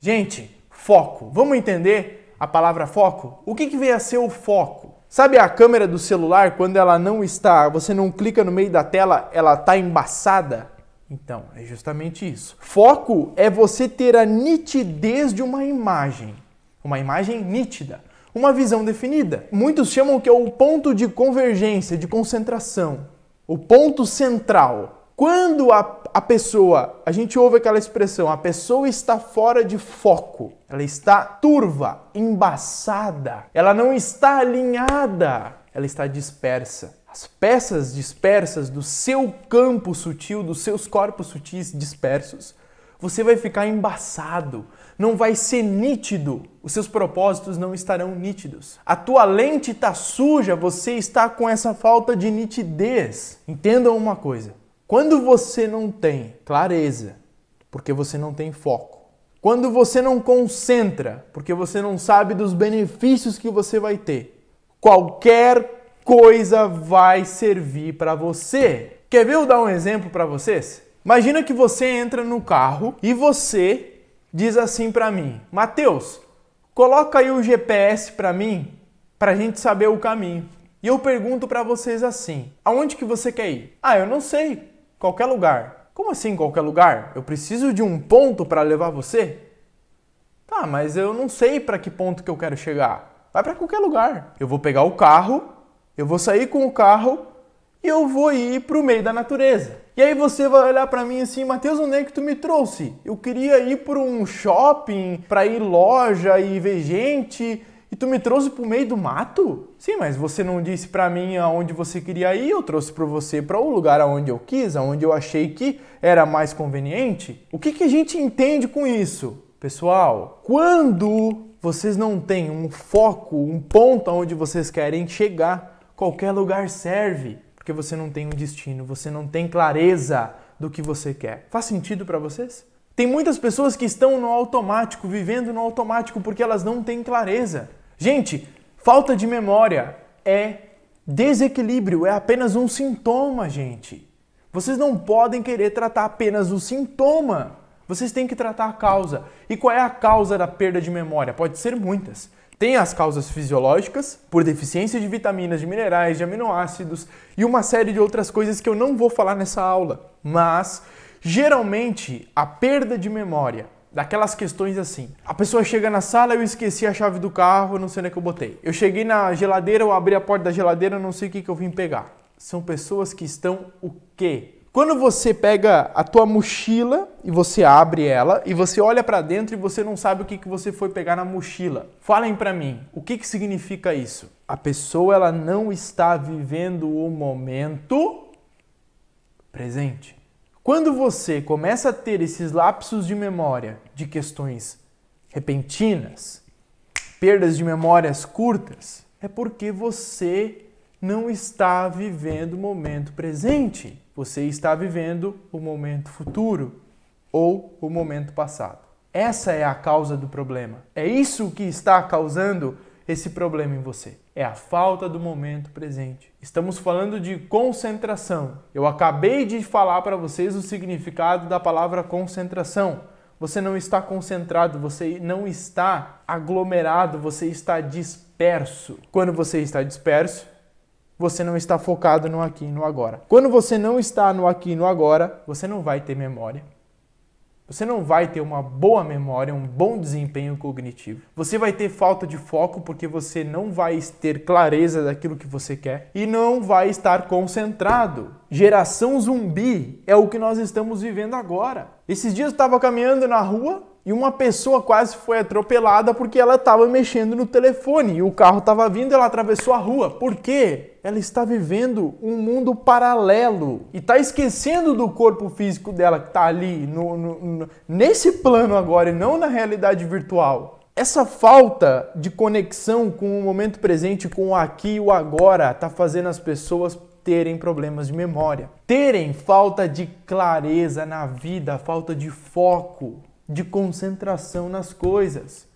Gente, foco. Vamos entender a palavra foco? O que, que veio a ser o foco? Sabe a câmera do celular, quando ela não está, você não clica no meio da tela, ela está embaçada? Então, é justamente isso. Foco é você ter a nitidez de uma imagem. Uma imagem nítida. Uma visão definida. Muitos chamam que é o ponto de convergência, de concentração. O ponto central. Quando a, a pessoa, a gente ouve aquela expressão, a pessoa está fora de foco, ela está turva, embaçada, ela não está alinhada, ela está dispersa. As peças dispersas do seu campo sutil, dos seus corpos sutis dispersos, você vai ficar embaçado, não vai ser nítido, os seus propósitos não estarão nítidos. A tua lente está suja, você está com essa falta de nitidez. Entendam uma coisa: quando você não tem clareza, porque você não tem foco. Quando você não concentra, porque você não sabe dos benefícios que você vai ter. Qualquer coisa vai servir para você. Quer ver eu dar um exemplo para vocês? Imagina que você entra no carro e você diz assim para mim: "Mateus, coloca aí o GPS para mim, para a gente saber o caminho". E eu pergunto para vocês assim: "Aonde que você quer ir?". "Ah, eu não sei" qualquer lugar. Como assim qualquer lugar? Eu preciso de um ponto para levar você? Tá, mas eu não sei para que ponto que eu quero chegar. Vai para qualquer lugar. Eu vou pegar o carro, eu vou sair com o carro e eu vou ir para o meio da natureza. E aí você vai olhar para mim assim, Matheus, onde é que tu me trouxe? Eu queria ir por um shopping, para ir loja e ver gente tu me trouxe pro meio do mato? Sim, mas você não disse para mim aonde você queria ir, eu trouxe para você para o lugar aonde eu quis, aonde eu achei que era mais conveniente. O que, que a gente entende com isso? Pessoal, quando vocês não têm um foco, um ponto aonde vocês querem chegar, qualquer lugar serve, porque você não tem um destino, você não tem clareza do que você quer. Faz sentido para vocês? Tem muitas pessoas que estão no automático, vivendo no automático, porque elas não têm clareza. Gente, falta de memória é desequilíbrio, é apenas um sintoma, gente. Vocês não podem querer tratar apenas o sintoma. Vocês têm que tratar a causa. E qual é a causa da perda de memória? Pode ser muitas. Tem as causas fisiológicas, por deficiência de vitaminas, de minerais, de aminoácidos e uma série de outras coisas que eu não vou falar nessa aula. Mas, geralmente, a perda de memória, daquelas questões assim, pessoa chega na sala, eu esqueci a chave do carro, não sei onde é que eu botei. Eu cheguei na geladeira, eu abri a porta da geladeira, não sei o que, que eu vim pegar. São pessoas que estão o quê? Quando você pega a tua mochila e você abre ela e você olha para dentro e você não sabe o que, que você foi pegar na mochila. Falem para mim, o que, que significa isso? A pessoa ela não está vivendo o momento presente. Quando você começa a ter esses lapsos de memória de questões repentinas, perdas de memórias curtas, é porque você não está vivendo o momento presente. Você está vivendo o momento futuro ou o momento passado. Essa é a causa do problema. É isso que está causando esse problema em você. É a falta do momento presente. Estamos falando de concentração. Eu acabei de falar para vocês o significado da palavra concentração você não está concentrado, você não está aglomerado, você está disperso. Quando você está disperso, você não está focado no aqui e no agora. Quando você não está no aqui e no agora, você não vai ter memória. Você não vai ter uma boa memória, um bom desempenho cognitivo. Você vai ter falta de foco porque você não vai ter clareza daquilo que você quer e não vai estar concentrado. Geração zumbi é o que nós estamos vivendo agora. Esses dias eu estava caminhando na rua e uma pessoa quase foi atropelada porque ela estava mexendo no telefone e o carro estava vindo, ela atravessou a rua. Por quê? Ela está vivendo um mundo paralelo e está esquecendo do corpo físico dela que está ali, no, no, no, nesse plano agora e não na realidade virtual. Essa falta de conexão com o momento presente, com o aqui e o agora, está fazendo as pessoas terem problemas de memória, terem falta de clareza na vida, falta de foco de concentração nas coisas.